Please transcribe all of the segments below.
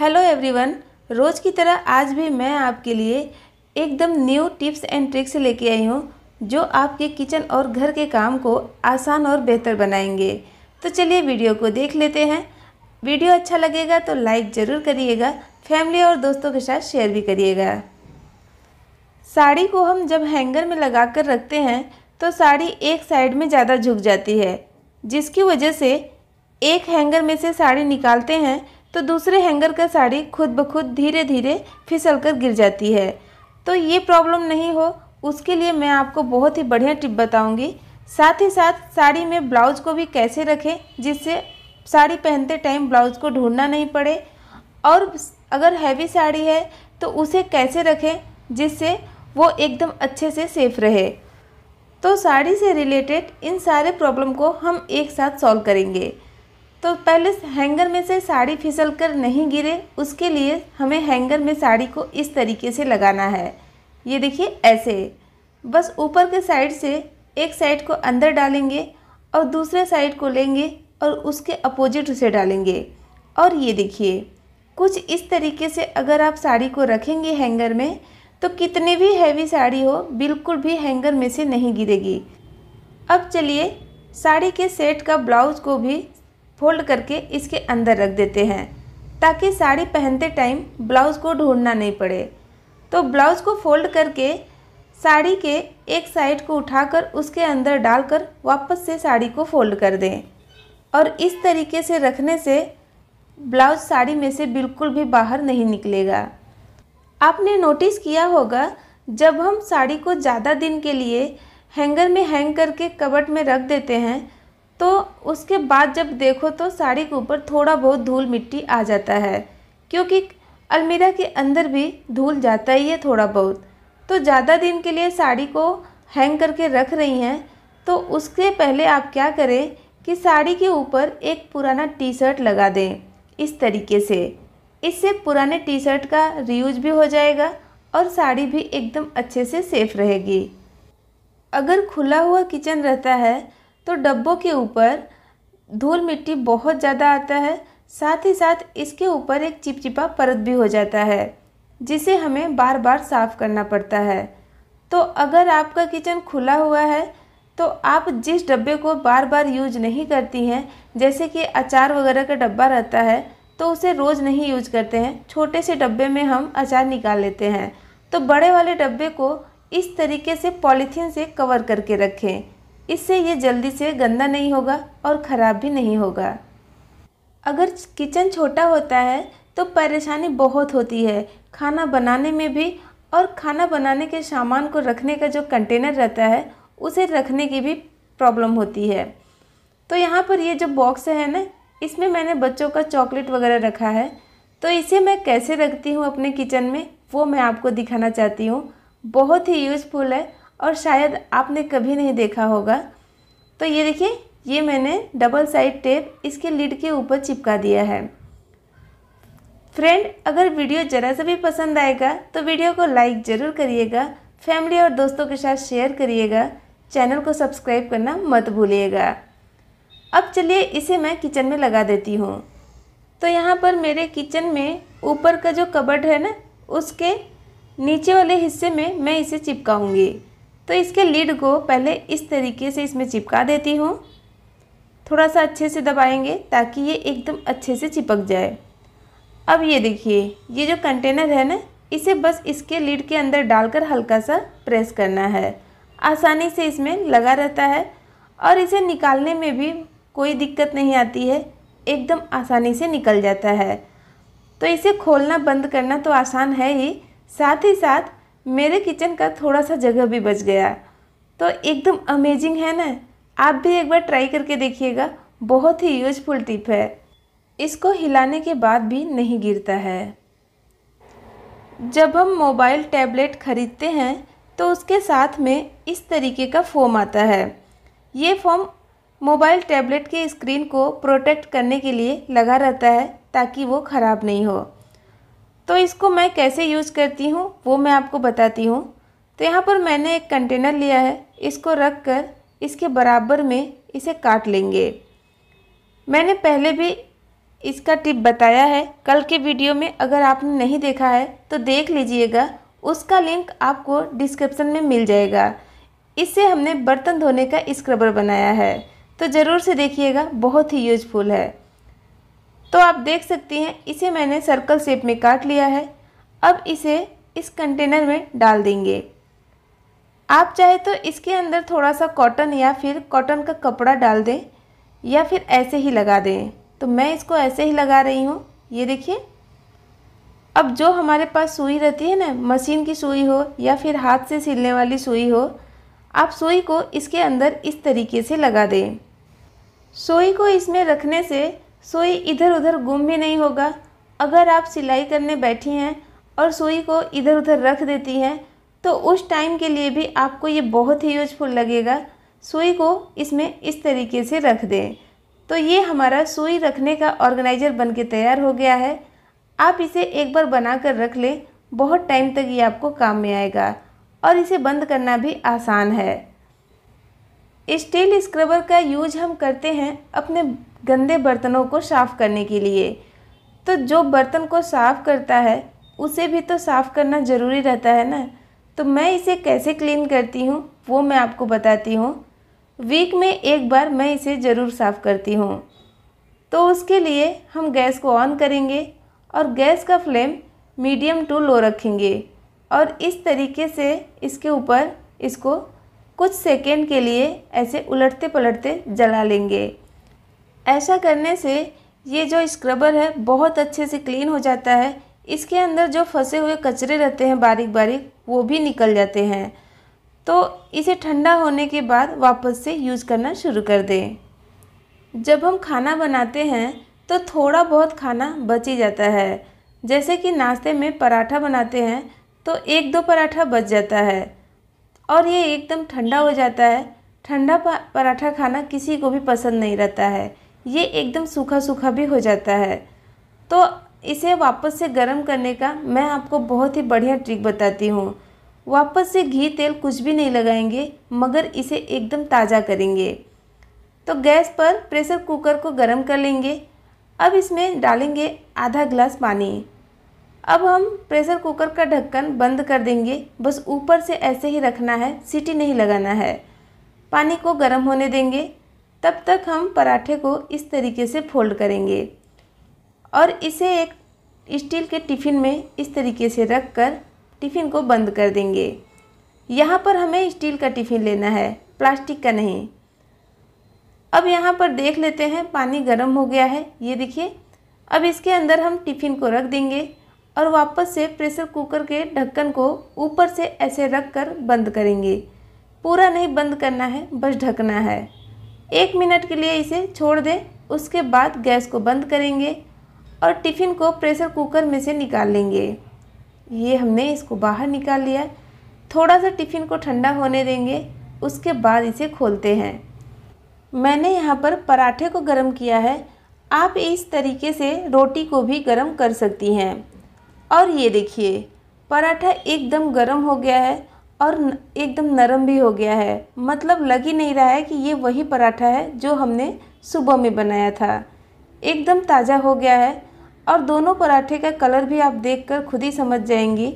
hello everyone रोज़ की तरह आज भी मैं आपके लिए एकदम न्यू टिप्स एंड ट्रिक्स लेके आई हूँ जो आपके किचन और घर के काम को आसान और बेहतर बनाएंगे तो चलिए वीडियो को देख लेते हैं वीडियो अच्छा लगेगा तो लाइक ज़रूर करिएगा फैमिली और दोस्तों के साथ शेयर भी करिएगा साड़ी को हम जब हैंगर में लगा कर रखते हैं तो साड़ी एक साइड में ज़्यादा झुक जाती है जिसकी वजह से एक हैंगर में से साड़ी निकालते हैं तो दूसरे हैंगर का साड़ी खुद ब खुद धीरे धीरे फिसल कर गिर जाती है तो ये प्रॉब्लम नहीं हो उसके लिए मैं आपको बहुत ही बढ़िया टिप बताऊंगी साथ ही साथ साड़ी में ब्लाउज को भी कैसे रखें जिससे साड़ी पहनते टाइम ब्लाउज को ढूंढना नहीं पड़े और अगर हैवी साड़ी है तो उसे कैसे रखें जिससे वो एकदम अच्छे से सेफ रहे तो साड़ी से रिलेटेड इन सारे प्रॉब्लम को हम एक साथ सॉल्व करेंगे तो पहले हैंगर में से साड़ी फिसल कर नहीं गिरे उसके लिए हमें हैंगर में साड़ी को इस तरीके से लगाना है ये देखिए ऐसे बस ऊपर के साइड से एक साइड को अंदर डालेंगे और दूसरे साइड को लेंगे और उसके अपोजिट उसे डालेंगे और ये देखिए कुछ इस तरीके से अगर आप साड़ी को रखेंगे हैंगर में तो कितनी भी हैवी साड़ी हो बिल्कुल भी हैंगर में से नहीं गिरेगी अब चलिए साड़ी के सेट का ब्लाउज को भी फोल्ड करके इसके अंदर रख देते हैं ताकि साड़ी पहनते टाइम ब्लाउज़ को ढूंढना नहीं पड़े तो ब्लाउज़ को फोल्ड करके साड़ी के एक साइड को उठाकर उसके अंदर डालकर वापस से साड़ी को फोल्ड कर दें और इस तरीके से रखने से ब्लाउज साड़ी में से बिल्कुल भी बाहर नहीं निकलेगा आपने नोटिस किया होगा जब हम साड़ी को ज़्यादा दिन के लिए हैंगर में हैंग करके कबट में रख देते हैं तो उसके बाद जब देखो तो साड़ी के ऊपर थोड़ा बहुत धूल मिट्टी आ जाता है क्योंकि अलमीरा के अंदर भी धूल जाता ही है थोड़ा बहुत तो ज़्यादा दिन के लिए साड़ी को हैंग करके रख रही हैं तो उसके पहले आप क्या करें कि साड़ी के ऊपर एक पुराना टी शर्ट लगा दें इस तरीके से इससे पुराने टी शर्ट का रीयूज भी हो जाएगा और साड़ी भी एकदम अच्छे से सेफ रहेगी अगर खुला हुआ किचन रहता है तो डब्बों के ऊपर धूल मिट्टी बहुत ज़्यादा आता है साथ ही साथ इसके ऊपर एक चिपचिपा परत भी हो जाता है जिसे हमें बार बार साफ़ करना पड़ता है तो अगर आपका किचन खुला हुआ है तो आप जिस डब्बे को बार बार यूज नहीं करती हैं जैसे कि अचार वगैरह का डब्बा रहता है तो उसे रोज़ नहीं यूज करते हैं छोटे से डब्बे में हम अचार निकाल लेते हैं तो बड़े वाले डब्बे को इस तरीके से पॉलीथीन से कवर करके रखें इससे ये जल्दी से गंदा नहीं होगा और ख़राब भी नहीं होगा अगर किचन छोटा होता है तो परेशानी बहुत होती है खाना बनाने में भी और खाना बनाने के सामान को रखने का जो कंटेनर रहता है उसे रखने की भी प्रॉब्लम होती है तो यहाँ पर ये जो बॉक्स है ना इसमें मैंने बच्चों का चॉकलेट वगैरह रखा है तो इसे मैं कैसे रखती हूँ अपने किचन में वो मैं आपको दिखाना चाहती हूँ बहुत ही यूज़फुल है और शायद आपने कभी नहीं देखा होगा तो ये देखिए ये मैंने डबल साइड टेप इसके लीड के ऊपर चिपका दिया है फ्रेंड अगर वीडियो ज़रा सा भी पसंद आएगा तो वीडियो को लाइक ज़रूर करिएगा फैमिली और दोस्तों के साथ शेयर करिएगा चैनल को सब्सक्राइब करना मत भूलिएगा अब चलिए इसे मैं किचन में लगा देती हूँ तो यहाँ पर मेरे किचन में ऊपर का जो कबर्ड है ना उसके नीचे वाले हिस्से में मैं इसे चिपकाऊँगी तो इसके लीड को पहले इस तरीके से इसमें चिपका देती हूँ थोड़ा सा अच्छे से दबाएंगे ताकि ये एकदम अच्छे से चिपक जाए अब ये देखिए ये जो कंटेनर है ना इसे बस इसके लीड के अंदर डालकर हल्का सा प्रेस करना है आसानी से इसमें लगा रहता है और इसे निकालने में भी कोई दिक्कत नहीं आती है एकदम आसानी से निकल जाता है तो इसे खोलना बंद करना तो आसान है ही साथ ही साथ मेरे किचन का थोड़ा सा जगह भी बच गया तो एकदम अमेजिंग है ना आप भी एक बार ट्राई करके देखिएगा बहुत ही यूजफुल टिप है इसको हिलाने के बाद भी नहीं गिरता है जब हम मोबाइल टैबलेट ख़रीदते हैं तो उसके साथ में इस तरीके का फोम आता है ये फोम मोबाइल टैबलेट के स्क्रीन को प्रोटेक्ट करने के लिए लगा रहता है ताकि वो ख़राब नहीं हो तो इसको मैं कैसे यूज़ करती हूँ वो मैं आपको बताती हूँ तो यहाँ पर मैंने एक कंटेनर लिया है इसको रख कर इसके बराबर में इसे काट लेंगे मैंने पहले भी इसका टिप बताया है कल के वीडियो में अगर आपने नहीं देखा है तो देख लीजिएगा उसका लिंक आपको डिस्क्रिप्शन में मिल जाएगा इससे हमने बर्तन धोने का स्क्रबर बनाया है तो ज़रूर से देखिएगा बहुत ही यूजफुल है तो आप देख सकती हैं इसे मैंने सर्कल शेप में काट लिया है अब इसे इस कंटेनर में डाल देंगे आप चाहे तो इसके अंदर थोड़ा सा कॉटन या फिर कॉटन का कपड़ा डाल दें या फिर ऐसे ही लगा दें तो मैं इसको ऐसे ही लगा रही हूँ ये देखिए अब जो हमारे पास सुई रहती है ना मशीन की सुई हो या फिर हाथ से सिलने वाली सुई हो आप सुई को इसके अंदर इस तरीके से लगा दें सुई को इसमें रखने से सुई इधर उधर गुम भी नहीं होगा अगर आप सिलाई करने बैठी हैं और सुई को इधर उधर रख देती हैं तो उस टाइम के लिए भी आपको ये बहुत ही यूजफुल लगेगा सुई को इसमें इस तरीके से रख दें तो ये हमारा सुई रखने का ऑर्गेनाइजर बन के तैयार हो गया है आप इसे एक बार बना कर रख लें बहुत टाइम तक ये आपको काम में आएगा और इसे बंद करना भी आसान है स्टील स्क्रबर का यूज हम करते हैं अपने गंदे बर्तनों को साफ़ करने के लिए तो जो बर्तन को साफ़ करता है उसे भी तो साफ़ करना ज़रूरी रहता है ना तो मैं इसे कैसे क्लीन करती हूँ वो मैं आपको बताती हूँ वीक में एक बार मैं इसे ज़रूर साफ़ करती हूँ तो उसके लिए हम गैस को ऑन करेंगे और गैस का फ्लेम मीडियम टू लो रखेंगे और इस तरीके से इसके ऊपर इसको कुछ सेकेंड के लिए ऐसे उलटते पलटते जला लेंगे ऐसा करने से ये जो स्क्रबर है बहुत अच्छे से क्लीन हो जाता है इसके अंदर जो फंसे हुए कचरे रहते हैं बारीक बारीक वो भी निकल जाते हैं तो इसे ठंडा होने के बाद वापस से यूज़ करना शुरू कर दें जब हम खाना बनाते हैं तो थोड़ा बहुत खाना बच ही जाता है जैसे कि नाश्ते में पराठा बनाते हैं तो एक दो पराठा बच जाता है और ये एकदम ठंडा हो जाता है ठंडा पराठा खाना किसी को भी पसंद नहीं रहता है ये एकदम सूखा सूखा भी हो जाता है तो इसे वापस से गर्म करने का मैं आपको बहुत ही बढ़िया ट्रिक बताती हूँ वापस से घी तेल कुछ भी नहीं लगाएंगे मगर इसे एकदम ताज़ा करेंगे तो गैस पर प्रेशर कुकर को गर्म कर लेंगे अब इसमें डालेंगे आधा ग्लास पानी अब हम प्रेशर कुकर का ढक्कन बंद कर देंगे बस ऊपर से ऐसे ही रखना है सीटी नहीं लगाना है पानी को गर्म होने देंगे तब तक हम पराठे को इस तरीके से फोल्ड करेंगे और इसे एक स्टील के टिफ़िन में इस तरीके से रख कर टिफ़िन को बंद कर देंगे यहाँ पर हमें स्टील का टिफ़िन लेना है प्लास्टिक का नहीं अब यहाँ पर देख लेते हैं पानी गर्म हो गया है ये देखिए अब इसके अंदर हम टिफ़िन को रख देंगे और वापस से प्रेशर कुकर के ढक्कन को ऊपर से ऐसे रख कर बंद करेंगे पूरा नहीं बंद करना है बस ढकना है एक मिनट के लिए इसे छोड़ दें उसके बाद गैस को बंद करेंगे और टिफ़िन को प्रेशर कुकर में से निकाल लेंगे ये हमने इसको बाहर निकाल लिया थोड़ा सा टिफ़िन को ठंडा होने देंगे उसके बाद इसे खोलते हैं मैंने यहाँ पर पराठे को गर्म किया है आप इस तरीके से रोटी को भी गर्म कर सकती हैं और ये देखिए पराठा एकदम गर्म हो गया है और एकदम नरम भी हो गया है मतलब लग ही नहीं रहा है कि ये वही पराठा है जो हमने सुबह में बनाया था एकदम ताज़ा हो गया है और दोनों पराठे का कलर भी आप देखकर खुद ही समझ जाएंगी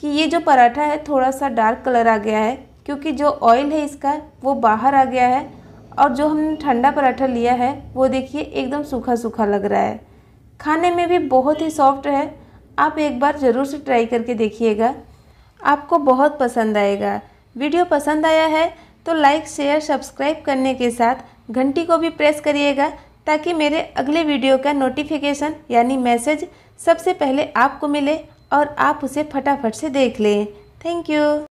कि ये जो पराठा है थोड़ा सा डार्क कलर आ गया है क्योंकि जो ऑयल है इसका वो बाहर आ गया है और जो हमने ठंडा पराठा लिया है वो देखिए एकदम सूखा सूखा लग रहा है खाने में भी बहुत ही सॉफ्ट है आप एक बार ज़रूर से ट्राई करके देखिएगा आपको बहुत पसंद आएगा वीडियो पसंद आया है तो लाइक शेयर सब्सक्राइब करने के साथ घंटी को भी प्रेस करिएगा ताकि मेरे अगले वीडियो का नोटिफिकेशन यानी मैसेज सबसे पहले आपको मिले और आप उसे फटाफट से देख लें थैंक यू